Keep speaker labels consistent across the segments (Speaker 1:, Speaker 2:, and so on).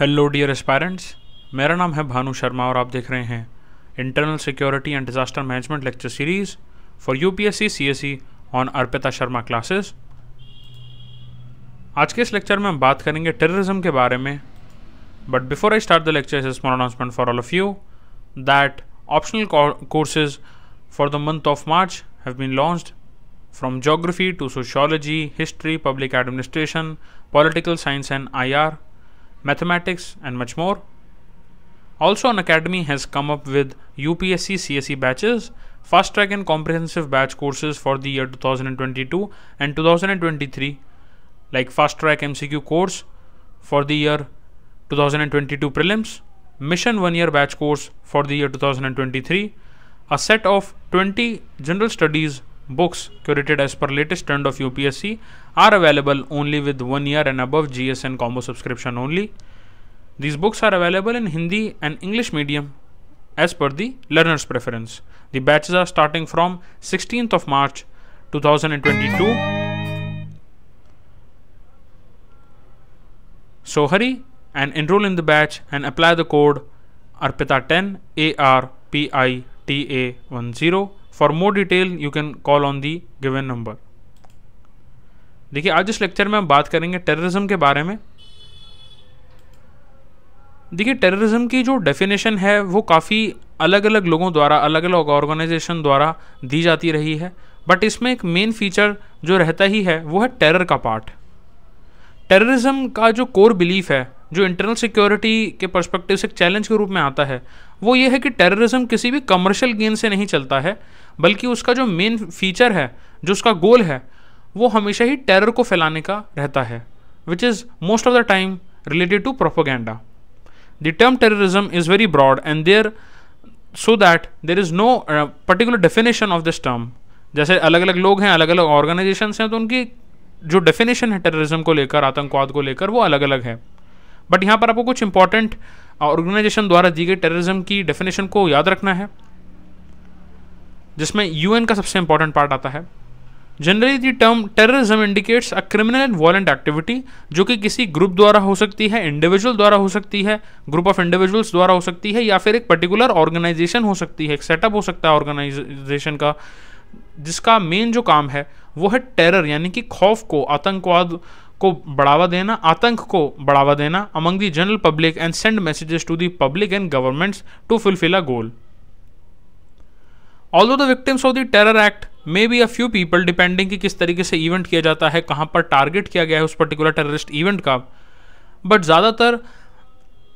Speaker 1: Hello dear aspirants मेरा नाम है भानु शर्मा और आप देख रहे हैं internal security and disaster management lecture series for UPSC CSC on Arpita Sharma classes आज के इस लेक्चर में हम बात करेंगे टेररिज्म के बारे में but before I start the lecture is small announcement for all of you that optional courses for the month of March have been from from to sociology history public administration political science and I R mathematics and much more. Also an Academy has come up with UPSC CSE batches, fast track and comprehensive batch courses for the year 2022 and 2023 like fast track MCQ course for the year 2022 prelims, mission one year batch course for the year 2023, a set of 20 general studies books curated as per latest trend of UPSC are available only with one year and above GSN combo subscription only. These books are available in Hindi and English medium as per the learner's preference. The batches are starting from 16th of March 2022. So hurry and enroll in the batch and apply the code ARPITA10 ARPITA10 for more detail you can call on the given number देखिए आज इस lecture में हम बात करेंगे terrorism के बारे में देखिए टेररिज्म की जो डेफिनेशन है वो काफ़ी अलग अलग लोगों द्वारा अलग अलग ऑर्गेनाइजेशन द्वारा दी जाती रही है बट इसमें एक मेन फीचर जो रहता ही है वो है टेरर का पार्ट टेररिज्म का जो कोर बिलीफ है जो इंटरनल सिक्योरिटी के पर्सपेक्टिव से चैलेंज के रूप में आता है वो ये है कि टेररिज्म किसी भी कमर्शियल गेन से नहीं चलता है बल्कि उसका जो मेन फीचर है जो उसका गोल है वो हमेशा ही टेरर को फैलाने का रहता है which is most of the time related to propaganda the term terrorism is very broad and there so that there is no particular definition of this term जैसे अलग अलग लोग हैं अलग अलग ऑर्गेनाइजेशन हैं तो उनकी जो डेफिनेशन है टेररिज्म को लेकर आतंकवाद को लेकर वो अलग अलग है बट यहाँ पर आपको कुछ इंपॉर्टेंट ऑर्गेनाइजेशन द्वारा दी गई टेररिज्म की डेफिनेशन को याद रखना है जिसमें यूएन का सबसे इंपॉर्टेंट पार्ट आता है generally the term terrorism indicates a criminal and violent activity जो कि किसी ग्रुप द्वारा हो सकती है इंडिविजुअल द्वारा हो सकती है ग्रुप ऑफ इंडिविजुअल्स द्वारा हो सकती है या फिर एक पर्टिकुलर ऑर्गेनाइजेशन हो सकती है एक सेटअप हो सकता है ऑर्गेनाइजेशन का जिसका मेन जो काम है वो है टेरर यानी कि खौफ को आतंकवाद को बढ़ावा देना आतंक को बढ़ावा देना among the general public and send messages to the public and governments to fulfil a goal all the victims of the terror act may be a few people depending कि किस तरीके से इवेंट किया जाता है कहाँ पर टारगेट किया गया है उस पर्टिकुलर टेररिस्ट इवेंट का बट ज़्यादातर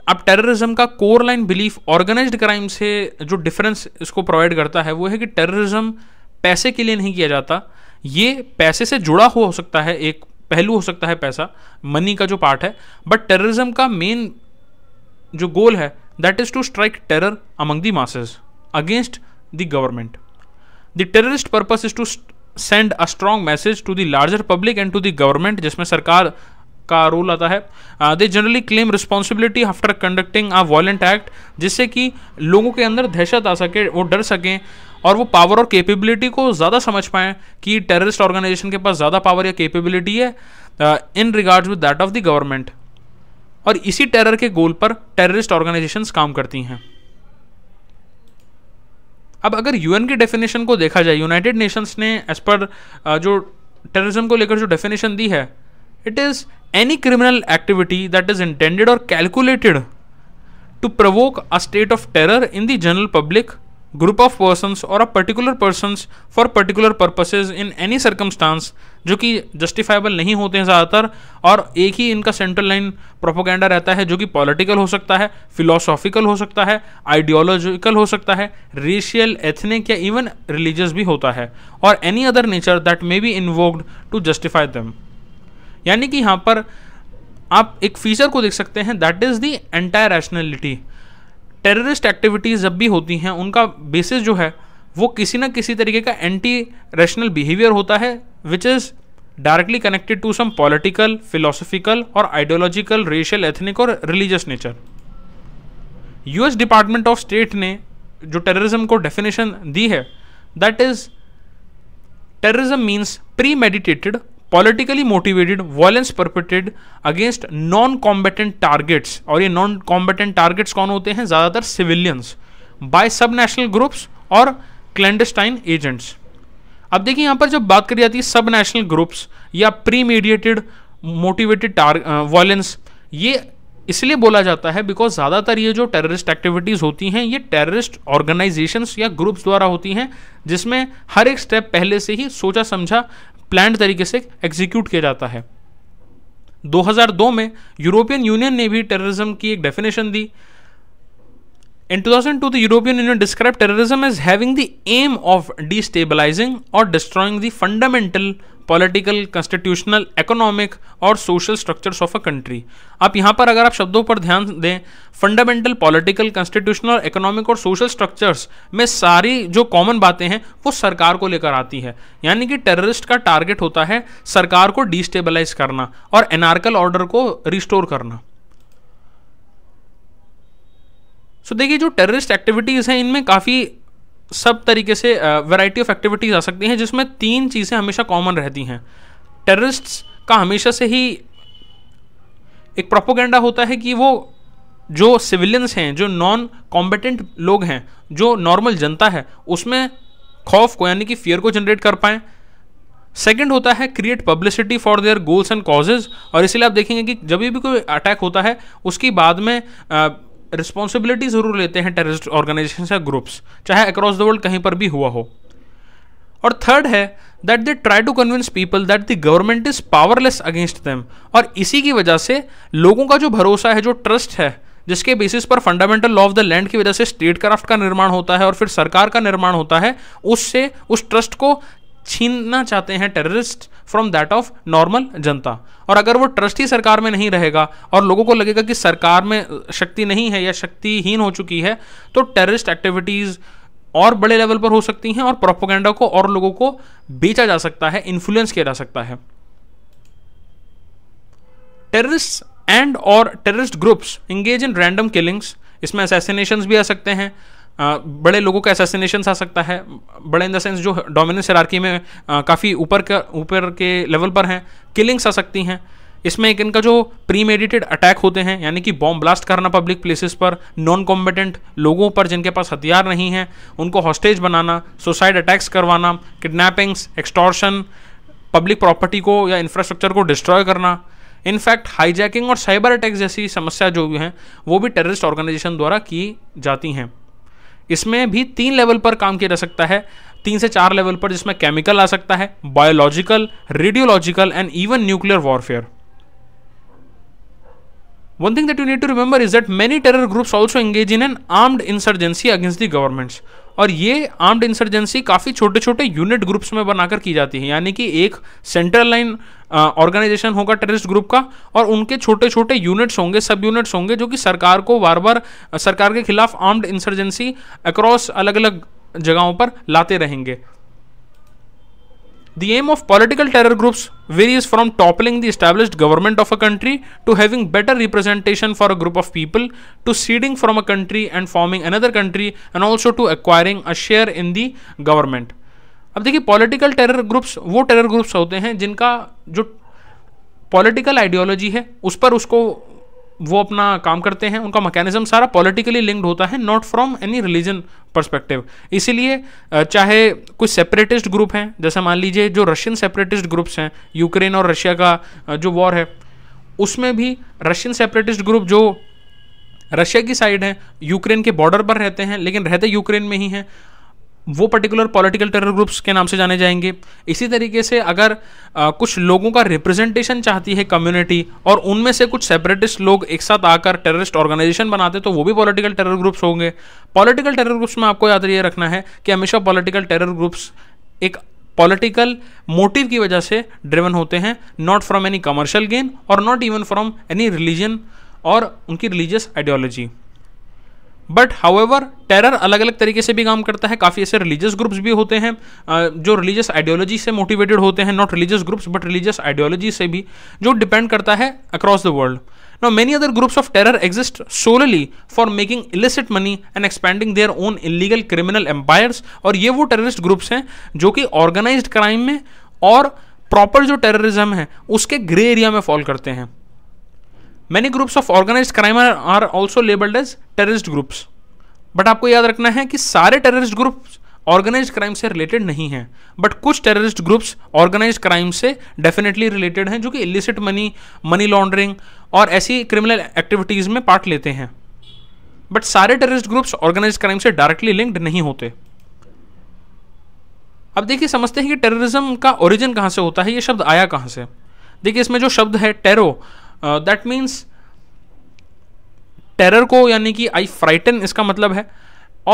Speaker 1: अब टेररिज्म का core line belief organise crime से जो डिफरेंस इसको प्रोवाइड करता है वो है कि टेररिज्म पैसे के लिए नहीं किया जाता ये पैसे से जुड़ा हुआ हो सकता है एक पहलू हो सकता है पैसा मनी का जो पार्ट है बट टेररिज्म का मेन जो गोल है that is to strike terror among the masses against the government the terrorist purpose is to send a strong message to the larger public and to the government जिसमें सरकार का role आता है they generally claim responsibility after conducting a violent act जिससे कि लोगों के अंदर दहशत आ सके वो डर सकें और वो पावर और कैपेबिलिटी को ज़्यादा समझ पाएँ कि टेररिस्ट ऑर्गेनाइजेशन के पास ज़्यादा पावर या कैपेबिलिटी है in regards with that of the government और इसी टेरर के गोल पर टेररिस्ट ऑर्गेनाइजेशंस काम करती हैं अब अगर यूएन की डेफिनेशन को देखा जाए यूनाइटेड नेशंस ने एज पर जो टेररिज्म को लेकर जो डेफिनेशन दी है it is any criminal activity that is intended और calculated to provoke a state of terror in the general public group of persons और a particular persons for particular purposes in any circumstance जो कि justifiable नहीं होते हैं ज़्यादातर और एक ही इनका सेंट्रल लाइन प्रोपोगेंडा रहता है जो कि पॉलिटिकल हो सकता है फिलोसॉफिकल हो सकता है आइडियोलॉजिकल हो सकता है रेशियल एथनिक या इवन रिलीजियस भी होता है और any other nature that may be invoked to justify them यानी कि यहाँ पर आप एक फीचर को देख सकते हैं that is the entire rationality terrorist activities जब भी होती हैं उनका बेसिस जो है वो किसी ना किसी तरीके का एंटी रैशनल बिहेवियर होता है which is directly connected to some political philosophical और आइडियोलॉजिकल रेशियल एथनिक और religious nature US department of state ने जो टेररिज्म को डेफिनेशन दी है that is terrorism means premeditated politically motivated violence perpetrated against non combatant targets और ये non combatant targets कौन होते हैं ज़्यादातर civilians by subnational groups और क्लैंडस्टाइन एजेंट्स अब देखिए यहाँ पर जब बात करी जाती है सब नेशनल ग्रुप्स या प्री मीडिएटेड मोटिवेटेड वॉयलेंस ये इसलिए बोला जाता है बिकॉज ज़्यादातर ये जो टेररिस्ट एक्टिविटीज़ होती हैं ये टेररिस्ट ऑर्गेनाइजेशंस या ग्रुप्स द्वारा होती हैं जिसमें हर एक स्टेप पहले से ही सोचा समझा प्लान तरीके से एग्जीक्यूट किया जाता है 2002 में यूरोपियन यूनियन ने भी टेररिज्म की एक डेफिनेशन दी in two thousand two the European Union describe terrorism as having the aim of destabilising और destroying the fundamental political constitutional economic और social structures of a country आप यहाँ पर अगर आप शब्दों पर ध्यान दें फंडामेंटल पॉलिटिकल कंस्टिट्यूशनल इकोनॉमिक और सोशल स्ट्रक्चर्स में सारी जो कॉमन बातें हैं वो सरकार को लेकर आती है यानी कि टेररिस्ट का टारगेट होता है सरकार को डिस्टेबलाइज करना और एनार्कल ऑर्डर को रिस्टोर करना सो so, देखिए जो टेररिस्ट एक्टिविटीज़ हैं इनमें काफ़ी सब तरीके से वैरायटी ऑफ एक्टिविटीज़ आ सकती हैं जिसमें तीन चीज़ें हमेशा कॉमन रहती हैं टेररिस्ट का हमेशा से ही एक प्रोपोगेंडा होता है कि वो जो सिविलियंस हैं जो नॉन कॉम्पिटेंट लोग हैं जो नॉर्मल जनता है उसमें खौफ को यानी कि फियर को जनरेट कर पाएँ सेकंड होता है create publicity for their goals and causes और इसलिए आप देखेंगे कि जब भी कोई अटैक होता है उसकी बाद में रिस्पॉन्सिबिलिटी ज़रूर लेते हैं टेररिस्ट ऑर्गेनाइजेशन या ग्रुप्स चाहे अक्रॉस द वर्ल्ड कहीं पर भी हुआ हो और थर्ड है that they try to convince people that the government is powerless against them और इसी की वजह से लोगों का जो भरोसा है जो ट्रस्ट है जिसके बेसिस पर fundamental law of the land की वजह से स्टेट क्राफ्ट का निर्माण होता है और फिर सरकार का निर्माण होता है उससे उस ट्रस्ट को छीनना चाहते हैं terrorist from that of normal जनता और अगर वो ट्रस्ट ही सरकार में नहीं रहेगा और लोगों को लगेगा कि सरकार में शक्ति नहीं है या शक्तिहीन हो चुकी है तो टेररिस्ट एक्टिविटीज़ और बड़े लेवल पर हो सकती हैं और प्रोपोगेंडा को और लोगों को बेचा जा सकता है इन्फ्लुएंस किया जा सकता है टेररिस्ट एंड और terrorist groups engage in random killings इसमें असैसिनेशन भी आ सकते हैं बड़े लोगों का एसेसिनेशन आ सकता है बड़े इन द सेंस जो डोमिनेंस हरारकी में काफ़ी ऊपर का ऊपर के लेवल पर हैं किलिंग्स आ सकती हैं इसमें एक इनका जो प्री मेडिटेड अटैक होते हैं यानी कि बॉम्ब ब्लास्ट करना पब्लिक प्लेसेस पर नॉन कॉम्बेटेंट लोगों पर जिनके पास हथियार नहीं हैं उनको हॉस्टेज बनाना सुसाइड अटैक्स करवाना किडनैपिंग्स एक्सटॉर्शन पब्लिक प्रॉपर्टी को या इंफ्रास्ट्रक्चर को डिस्ट्रॉय करना इनफैक्ट हाईजैकिंग और साइबर अटैक्स जैसी समस्या जो हैं वो भी टेररिस्ट ऑर्गेनाइजेशन द्वारा की जाती हैं इसमें भी तीन लेवल पर काम किया जा सकता है तीन से चार लेवल पर जिसमें केमिकल आ सकता है biological radiological and even nuclear warfare one thing that you need to remember is that many terror groups also engage in an armed insurgency against the governments और ये आर्म्ड इंसर्जेंसी काफ़ी छोटे छोटे यूनिट ग्रुप्स में बनाकर की जाती है यानी कि एक सेंट्रल लाइन ऑर्गेनाइजेशन होगा टेररिस्ट ग्रुप का और उनके छोटे छोटे यूनिट्स होंगे सब यूनिट्स होंगे जो कि सरकार को बार बार सरकार के खिलाफ आर्म्ड इंसर्जेंसी अक्रॉस अलग अलग जगहों पर लाते रहेंगे The aim of political terror groups varies from toppling the established government of a country to having better representation for a group of people to seeding from a country and forming another country and also to acquiring a share in the government. अब देखिए political terror groups वो terror groups होते हैं जिनका जो political ideology है उस पर उसको वो अपना काम करते हैं उनका मैकेनिज्म सारा पॉलिटिकली लिंक्ड होता है not from any religion perspective इसीलिए चाहे कुछ सेपरेटिस्ट ग्रुप हैं जैसे मान लीजिए जो रशियन सेपरेटिस्ट ग्रुप्स हैं यूक्रेन और रशिया का जो वॉर है उसमें भी रशियन सेपरेटिस्ट ग्रुप जो रशिया की साइड है यूक्रेन के बॉर्डर पर रहते हैं लेकिन रहते यूक्रेन में ही हैं वो पर्टिकुलर पॉलिटिकल टेरर ग्रुप्स के नाम से जाने जाएंगे इसी तरीके से अगर आ, कुछ लोगों का रिप्रेजेंटेशन चाहती है कम्युनिटी और उनमें से कुछ सेपरेटिस्ट लोग एक साथ आकर टेररिस्ट ऑर्गेनाइजेशन बनाते तो वो भी पॉलिटिकल टेरर ग्रुप्स होंगे पॉलिटिकल टेरर ग्रुप्स में आपको याद ये रखना है कि हमेशा पॉलिटिकल टेरर ग्रुप्स एक पॉलिटिकल मोटिव की वजह से ड्रिवन होते हैं not from any commercial gain और not even from any religion और उनकी religious ideology but however terror अलग अलग तरीके से भी काम करता है काफ़ी ऐसे रिलीजियस ग्रुप्स भी होते हैं जो रिलीजियस आइडियोलॉजी से मोटिवेटेड होते हैं not religious groups but religious ideology से भी जो डिपेंड करता है across the world no many other groups of terror exist solely for making illicit money and expanding their own illegal criminal empires और ये वो टेररिस्ट ग्रुप्स हैं जो कि ऑर्गेनाइज्ड क्राइम में और प्रॉपर जो टेररिज्म है उसके ग्रे एरिया में फॉल करते हैं many groups of organise crime are also labelled as terrorist groups but आपको याद रखना है कि सारे टेररिस्ट ग्रुप्स ऑर्गेनाइज क्राइम से रिलेटेड नहीं है बट कुछ टेररिस्ट ग्रुप्स ऑर्गेनाइज क्राइम से डेफिनेटली रिलेटेड हैं जो कि इलिसिट मनी मनी लॉन्ड्रिंग और ऐसी क्रिमिनल एक्टिविटीज़ में पार्ट लेते हैं बट सारे टेररिस्ट ग्रुप्स ऑर्गेनाइज क्राइम से डायरेक्टली लिंक्ड नहीं होते अब देखिए समझते हैं कि टेररिज्म का ओरिजिन कहाँ से होता है ये शब्द आया कहाँ से देखिए इसमें जो शब्द है टेरो दैट मीन्स टेरर को यानी कि आई फ्राइटन इसका मतलब है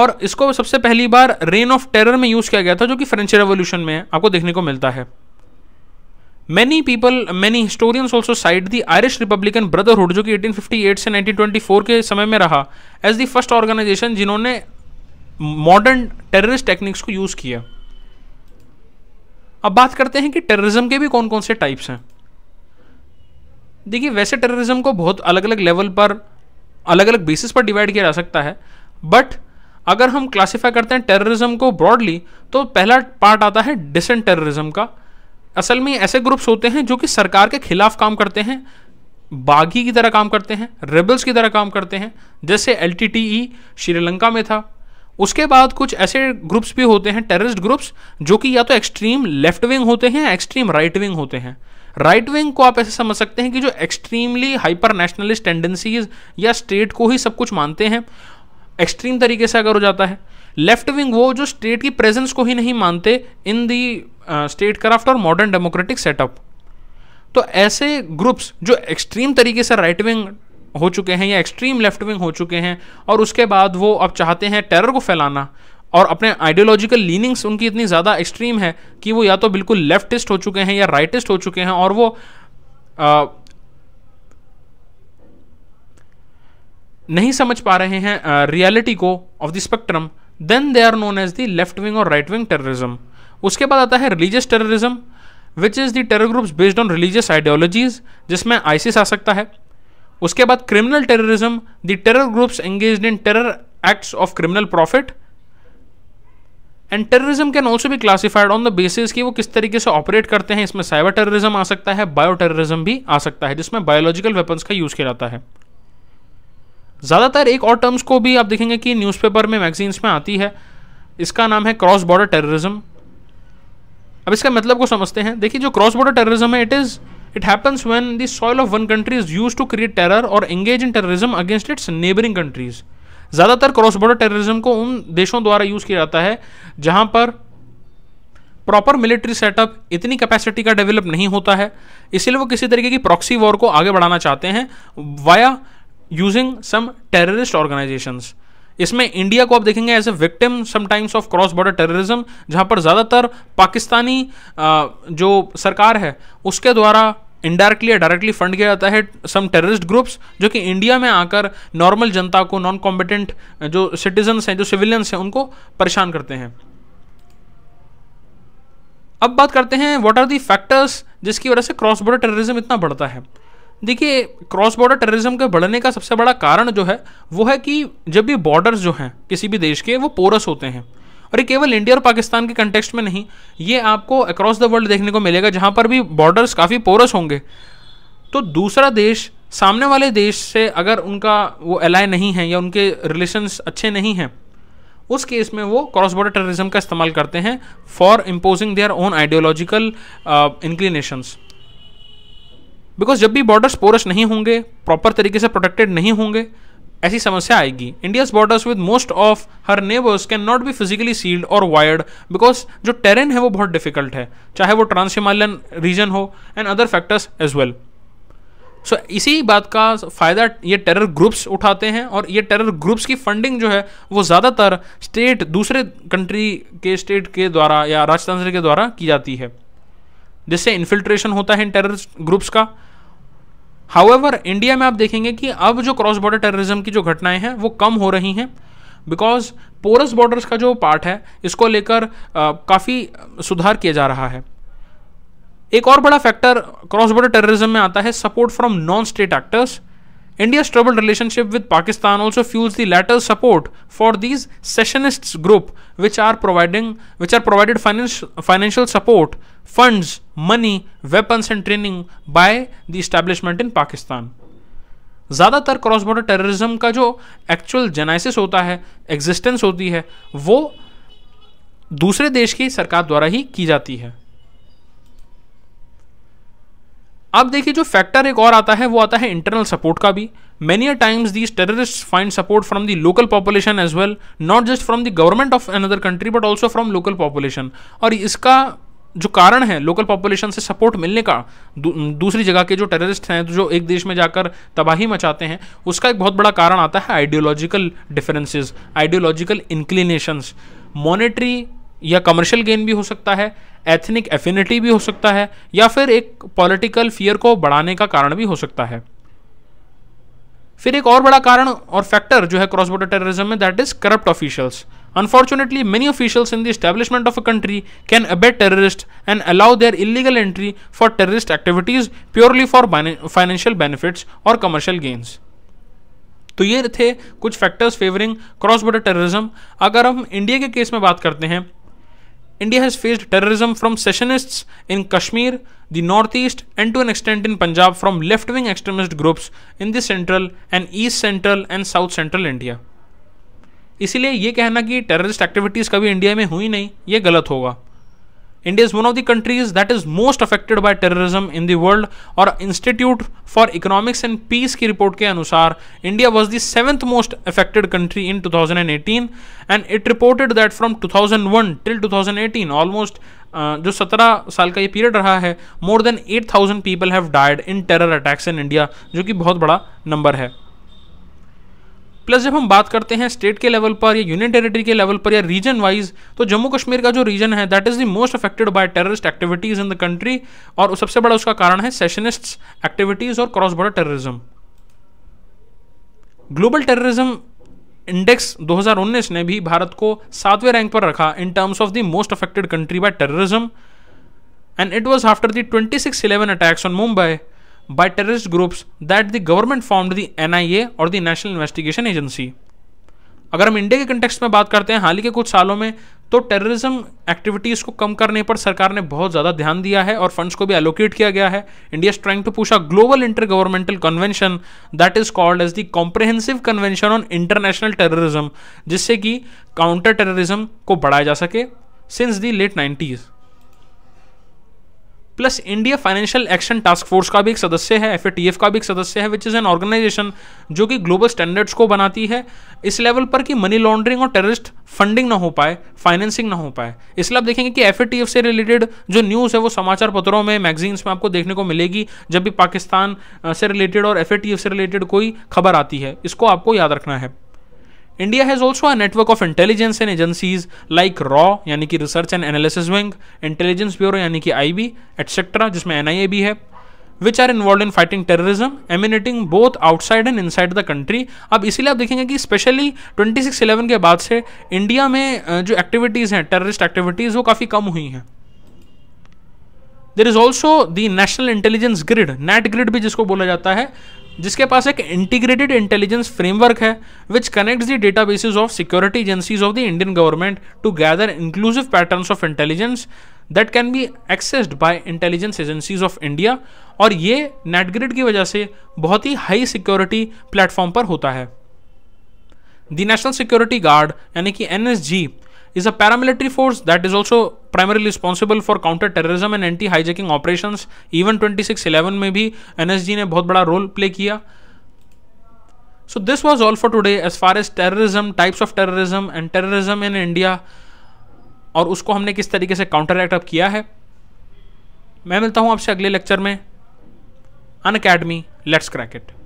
Speaker 1: और इसको सबसे पहली बार रेन ऑफ टेरर में यूज किया गया था जो कि फ्रेंच रेवोल्यूशन में है आपको देखने को मिलता है many people many historians also cite the Irish Republican Brotherhood जो कि 1858 से 1924 के समय में रहा एज द फर्स्ट ऑर्गेनाइजेशन जिन्होंने मॉडर्न टेररिस्ट टेक्निक्स को यूज किया अब बात करते हैं कि टेररिज्म के भी कौन कौन से टाइप्स हैं देखिए वैसे टेररिज्म को बहुत अलग अलग लेवल पर अलग अलग बेसिस पर डिवाइड किया जा सकता है बट अगर हम क्लासीफाई करते हैं टेररिज्म को ब्रॉडली तो पहला पार्ट आता है डिसेंट टेररिज्म का असल में ऐसे ग्रुप्स होते हैं जो कि सरकार के खिलाफ काम करते हैं बागी की तरह काम करते हैं रेबल्स की तरह काम करते हैं जैसे एल e श्रीलंका में था उसके बाद कुछ ऐसे ग्रुप्स भी होते हैं टेररिस्ट ग्रुप्स जो कि या तो एक्सट्रीम लेफ्ट विंग होते हैं या एक्सट्रीम राइट विंग होते हैं राइट विंग को आप ऐसे समझ सकते हैं कि जो एक्सट्रीमली हाइपर नेशनलिस्ट टेंडेंसीज या स्टेट को ही सब कुछ मानते हैं एक्सट्रीम तरीके से अगर हो जाता है लेफ्ट विंग वो जो स्टेट की प्रेजेंस को ही नहीं मानते इन दी स्टेट क्राफ्ट और मॉडर्न डेमोक्रेटिक सेटअप तो ऐसे ग्रुप्स जो एक्सट्रीम तरीके से राइट विंग हो चुके हैं या एक्सट्रीम लेफ्ट विंग हो चुके हैं और उसके बाद वो अब चाहते हैं टेरर को फैलाना और अपने आइडियोलॉजिकल लीनिंग्स उनकी इतनी ज़्यादा एक्सट्रीम है कि वो या तो बिल्कुल लेफ्टिस्ट हो चुके हैं या राइटिस्ट हो चुके हैं और वो आ, नहीं समझ पा रहे हैं रियलिटी को of the spectrum then they are known as the left wing और राइट विंग टेररिज्म उसके बाद आता है religious terrorism which is the terror groups based on religious ideologies जिसमें आइसिस आ सकता है उसके बाद criminal terrorism the terror groups engage in terror acts of criminal profit and terrorism can also भी क्लासिफाइड ऑन द बेसिस कि वो किस तरीके से ऑपरेट करते हैं इसमें साइबर टेररिज्म आ सकता है बायो टेररिज्म भी आ सकता है जिसमें बायोलॉजिकल वेपन्स का यूज़ किया जाता है ज़्यादातर एक और टर्म्स को भी आप देखेंगे कि न्यूज़पेपर में मैगजीन्स में आती है इसका नाम है क्रॉस बॉर्डर टेररिज्म अब इसका मतलब को समझते हैं देखिए जो क्रॉस बॉर्डर टेररिज्म है it is it happens when the soil of one country is use to create terror और engage in terrorism against its neighbouring countries ज़्यादातर क्रॉस बॉर्डर टेररिज्म को उन देशों द्वारा यूज़ किया जाता है जहाँ पर प्रॉपर मिलिट्री सेटअप इतनी कैपेसिटी का डेवलप नहीं होता है इसलिए वो किसी तरीके की प्रॉक्सी वॉर को आगे बढ़ाना चाहते हैं via using some terrorist organisation इसमें इंडिया को आप देखेंगे as a victim sometimes of cross border terrorism जहां पर ज़्यादातर पाकिस्तानी जो सरकार है उसके द्वारा इनडायरेक्टली या डायरेक्टली फंड किया जाता है सम टेररिस्ट ग्रुप्स जो कि इंडिया में आकर नॉर्मल जनता को नॉन कॉम्पिटेंट जो सिटीजन्स हैं जो सिविलियंस हैं उनको परेशान करते हैं अब बात करते हैं व्हाट आर दी फैक्टर्स जिसकी वजह से क्रॉस बॉर्डर टेररिज्म इतना बढ़ता है देखिए क्रॉस बॉर्डर टेररिज्म के बढ़ने का सबसे बड़ा कारण जो है वो है कि जब भी बॉर्डर्स जो हैं किसी भी देश के वो पोरस होते हैं और ये केवल इंडिया और पाकिस्तान के कंटेक्स्ट में नहीं ये आपको अक्रॉस द वर्ल्ड देखने को मिलेगा जहाँ पर भी बॉर्डर्स काफ़ी पोरस होंगे तो दूसरा देश सामने वाले देश से अगर उनका वो अलाय नहीं है या उनके रिलेशंस अच्छे नहीं हैं उस केस में वो क्रॉस बॉर्डर टेररिज्म का इस्तेमाल करते हैं for imposing their own ideological inclinations because जब भी बॉर्डर्स पोरस नहीं होंगे प्रॉपर तरीके से प्रोटेक्टेड नहीं होंगे ऐसी समस्या आएगी India's borders with most of her neighbours can not be physically sealed और वायर्ड बिकॉज जो टेरेन है वो बहुत डिफिकल्ट है चाहे वो ट्रांस हिमालयन रीजन हो and other factors as well so इसी बात का फ़ायदा ये टेरर ग्रुप्स उठाते हैं और ये टेरर ग्रुप्स की फंडिंग जो है वो ज़्यादातर स्टेट दूसरे कंट्री के स्टेट के द्वारा या राजतंत्र के द्वारा की जाती है जिससे इन्फिल्ट्रेशन होता है इन टेरर ग्रुप्स का हाउएवर इंडिया में आप देखेंगे कि अब जो क्रॉस बॉर्डर टेररिज्म की जो घटनाएं हैं वो कम हो रही हैं बिकॉज पोरस बॉर्डर्स का जो पार्ट है इसको लेकर काफ़ी सुधार किया जा रहा है एक और बड़ा फैक्टर क्रॉस बॉर्डर टेररिज्म में आता है support from non state actors India's troubled relationship with Pakistan also fuels the latter's support for these secessionists group which are providing which are provided finance, financial support, funds, money, weapons and training by the establishment in Pakistan. ज़्यादातर cross border terrorism का जो actual जेनाइसिस होता है existence होती है वो दूसरे देश की सरकार द्वारा ही की जाती है अब देखिए जो फैक्टर एक और आता है वो आता है इंटरनल सपोर्ट का भी uh times these terrorist find support from the local population as well not just from the government of another country but also from local population और इसका जो कारण है लोकल पॉपुलेशन से सपोर्ट मिलने का दू, दूसरी जगह के जो टेररिस्ट हैं जो एक देश में जाकर तबाही मचाते हैं उसका एक बहुत बड़ा कारण आता है ideological differences ideological inclinations monetary या कमर्शियल गेन भी हो सकता है एथनिक एफिनिटी भी हो सकता है या फिर एक पॉलिटिकल फियर को बढ़ाने का कारण भी हो सकता है फिर एक और बड़ा कारण और फैक्टर जो है क्रॉस बॉर्डर टेररिज्म में that is corrupt officials unfortunately many officials in the establishment of a country can abet terrorist and allow their illegal entry for terrorist activities purely for financial benefits और commercial gains तो ये थे कुछ factors favouring cross border terrorism अगर हम India के case में बात करते हैं India has faced terrorism from secessionists in Kashmir, the northeast, and to an extent in Punjab from left wing extremist groups in the central and east central and south central India. इसीलिए ये कहना कि terrorist activities कभी India में हुई नहीं ये गलत होगा India is one of the countries that is most affected by terrorism in the world और Institute for Economics and Peace की रिपोर्ट के अनुसार India was the seventh most affected country in 2018 and it reported that from 2001 till 2018 almost जो 17 साल का ये period रहा है more than thousand people have died in terror attacks in India जो कि बहुत बड़ा नंबर है प्लस जब हम बात करते हैं स्टेट के लेवल पर या यूनियन टेरिटरी के लेवल पर या रीजन वाइज तो जम्मू कश्मीर का जो रीजन है that is the most affected by terrorist activities in the country और सबसे बड़ा उसका कारण है सेशनिस्ट एक्टिविटीज और cross border terrorism Global Terrorism Index 2019 ने भी भारत को सातवें रैंक पर रखा in terms of the most affected country by terrorism and it was after the twenty six eleven attacks on Mumbai by terrorist groups that the government formed the NIA or the National Investigation Agency. अगर हम India के context में बात करते हैं हाल ही के कुछ सालों में तो टेररिज्म एक्टिविटीज़ को कम करने पर सरकार ने बहुत ज़्यादा ध्यान दिया है और फंड्स को भी एलोकेट किया गया है India striving to push a global inter governmental convention that is called as the Comprehensive Convention on International Terrorism जिससे कि काउंटर टेररिज्म को बढ़ाया जा सके since the late nineties plus India Financial Action Task Force का भी एक सदस्य है एफ का भी एक सदस्य है विच इज़ एन ऑर्गेनाइजेशन जो कि ग्लोबल स्टैंडर्ड्स को बनाती है इस लेवल पर कि मनी लॉन्ड्रिंग और टेररिस्ट फंडिंग ना हो पाए फाइनेंसिंग ना हो पाए इसलिए आप देखेंगे कि एफ से रिलेटेड जो न्यूज़ है वो समाचार पत्रों में मैगजीन्स में आपको देखने को मिलेगी जब भी पाकिस्तान से रिलेटेड और एफ से रिलेटेड कोई खबर आती है इसको आपको याद रखना है India has also a network of intelligence and agencies like रॉ यानी कि Research and Analysis Wing Intelligence Bureau यानी कि आई बी एटसेट्रा जिसमें एन आई ए भी है which are involve in fighting terrorism emanating both outside and inside the country अब इसीलिए आप देखेंगे कि स्पेशली ट्वेंटी सिक्स इलेवन के बाद से इंडिया में जो एक्टिविटीज़ हैं टेररिस्ट एक्टिविटीज़ वो काफ़ी कम हुई हैं there is also the National Intelligence Grid NATGRID भी जिसको बोला जाता है जिसके पास एक इंटीग्रेटेड इंटेलिजेंस फ्रेमवर्क है which connects the data basis of security agencies of the Indian government to gather inclusive pattern of intelligence that can be accessed by intelligence agencies of India और ये नेटग्रिड की वजह से बहुत ही high security platform पर होता है दी national security Guard यानी कि N S G is a paramilitary force that is also primarily responsible for counter terrorism and anti hijacking operations even 2611 में भी एनएसजी ने बहुत बड़ा रोल प्ले किया so this was all for today as far as terrorism types of terrorism and terrorism in India और उसको हमने किस तरीके से काउंटर एक्ट अप किया है मैं मिलता हूं आपसे अगले लेक्चर में Unacademy let's crack it